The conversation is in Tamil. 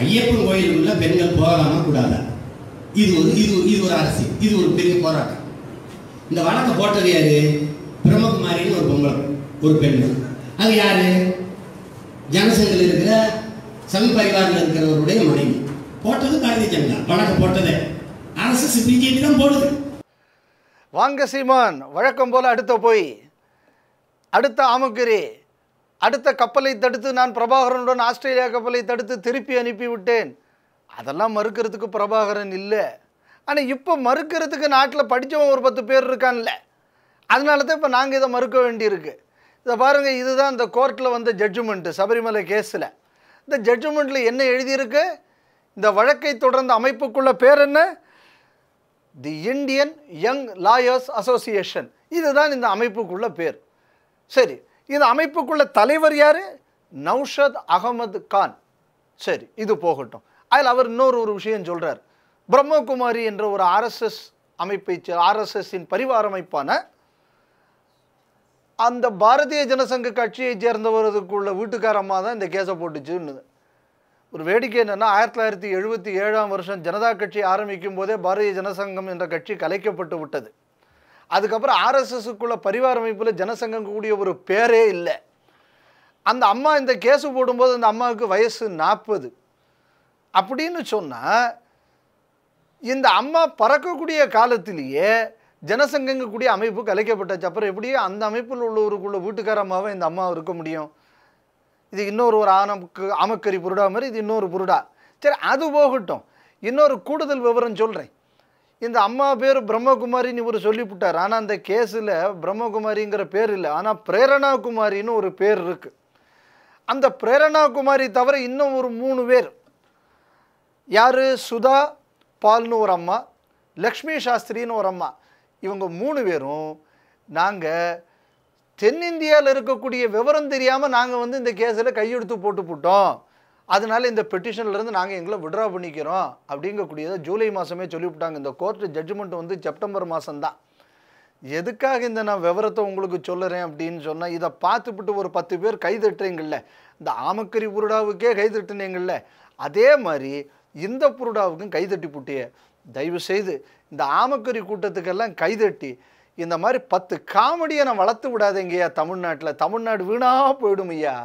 ஐயப்பன் உள்ள பெண்கள் போகலாமா கூடாத இது ஒரு இது இது ஒரு அரசு இது ஒரு பெரிய போராட்டம் இந்த வழக்கை போட்டது யாரு பிரம்மகுமாரின்னு ஒரு பொங்கல் ஒரு பெண் அது யாரு ஜனசங்கில் இருக்கிற சமி பரிவாரில் இருக்கிறவருடைய மனைவி போட்டது பாரதிய ஜனதா வழக்கு போட்டது அரசு பிஜேபி தான் போடுது வாங்க சீமான் வழக்கம் போல் அடுத்த போய் அடுத்த ஆமுக்கிரி அடுத்த கப்பலை தடுத்து நான் பிரபாகரனுடன் ஆஸ்திரேலியா கப்பலை தடுத்து திருப்பி அனுப்பிவிட்டேன் அதெல்லாம் மறுக்கிறதுக்கு பிரபாகரன் இல்லை ஆனால் இப்போ மறுக்கிறதுக்கு நாட்டில் படித்தவன் ஒரு பத்து பேர் இருக்கான்ல அதனால தான் இப்போ நாங்கள் இதை மறுக்க வேண்டியிருக்கு இதை பாருங்கள் இதுதான் இந்த கோர்ட்டில் வந்த ஜட்ஜ்மெண்ட்டு சபரிமலை கேஸில் இந்த ஜட்ஜ்மெண்ட்டில் என்ன எழுதியிருக்கு இந்த வழக்கை தொடர்ந்த அமைப்புக்குள்ள பேர் என்ன the Indian young lawyers association இதுதான் இந்த அமைப்புக்குள்ள பேர் சரி இந்த அமைப்புக்குள்ள தலைவர் யார் நௌஷத் அகமது கான் சரி இது போகட்டும் அதில் அவர் இன்னொரு ஒரு விஷயம் சொல்கிறார் பிரம்மகுமாரி என்ற ஒரு ஆர்எஸ்எஸ் அமைப்பை ஆர்எஸ்எஸ்ஸின் பரிவார அமைப்பான அந்த பாரதிய ஜனசங்க கட்சியை சேர்ந்தவர்களுக்குள்ள வீட்டுக்காரமாக தான் இந்த கேஸை போட்டுச்சுன்னு ஒரு வேடிக்கை என்னென்னா ஆயிரத்தி தொள்ளாயிரத்தி எழுபத்தி ஏழாம் வருஷம் ஜனதா கட்சி ஆரம்பிக்கும் போதே பாரதிய ஜனசங்கம் என்ற கட்சி கலைக்கப்பட்டு விட்டது அதுக்கப்புறம் ஆர்எஸ்எஸ்க்குள்ள பரிவார அமைப்பில் ஜனசங்கம் கூடிய ஒரு பேரே இல்லை அந்த அம்மா இந்த கேஸு போடும்போது அந்த அம்மாவுக்கு வயசு நாற்பது அப்படின்னு சொன்னால் இந்த அம்மா பறக்கக்கூடிய காலத்திலேயே ஜனசங்கங்கக்கூடிய அமைப்பு கலைக்கப்பட்டச்சு அப்புறம் எப்படியோ அந்த அமைப்பில் உள்ளவருக்குள்ள வீட்டுக்கார அம்மாவை இந்த அம்மா இருக்க முடியும் இது இன்னொரு ஒரு ஆனக்கு ஆமக்கறி பொருடா மாதிரி இது இன்னொரு பொருடா சரி அது போகட்டும் இன்னொரு கூடுதல் விவரம் சொல்கிறேன் இந்த அம்மா பேர் பிரம்மகுமாரின்னு இவர் சொல்லிவிட்டார் ஆனால் அந்த கேஸில் பிரம்மகுமாரிங்கிற பேர் இல்லை ஆனால் பிரேரணா குமாரின்னு ஒரு பேர் இருக்குது அந்த பிரேரணா குமாரி தவிர இன்னும் ஒரு மூணு பேர் யார் சுதா பால்னு ஒரு அம்மா லக்ஷ்மி சாஸ்திரின்னு ஒரு அம்மா இவங்க மூணு பேரும் நாங்கள் தென்னிந்தியாவில் இருக்கக்கூடிய விவரம் தெரியாமல் நாங்கள் வந்து இந்த கேஸில் கையெழுத்து போட்டு போட்டோம் அதனால இந்த பெட்டிஷன்லேருந்து நாங்கள் எங்களை விட்ரா பண்ணிக்கிறோம் அப்படிங்கக்கூடியதை ஜூலை மாதமே சொல்லிவிட்டாங்க இந்த கோர்ட் ஜட்ஜ்மெண்ட் வந்து செப்டம்பர் மாதம்தான் எதுக்காக இந்த நான் விவரத்தை உங்களுக்கு சொல்லுறேன் அப்படின்னு சொன்னால் இதை பார்த்துப்பிட்டு ஒரு பத்து பேர் கை தட்டுறீங்கள்ல இந்த ஆமக்கரி புருடாவுக்கே கை தட்டுனீங்கள்ல அதே மாதிரி இந்த புருடாவுக்கும் கை தட்டி புட்டிய தயவு செய்து இந்த ஆமக்கரி கூட்டத்துக்கெல்லாம் கை தட்டி இந்த மாதிரி பத்து காமெடியை நான் வளர்த்து விடாதேங்கய்யா தமிழ்நாட்டில் தமிழ்நாடு வீணாக போயிடும் ஐயா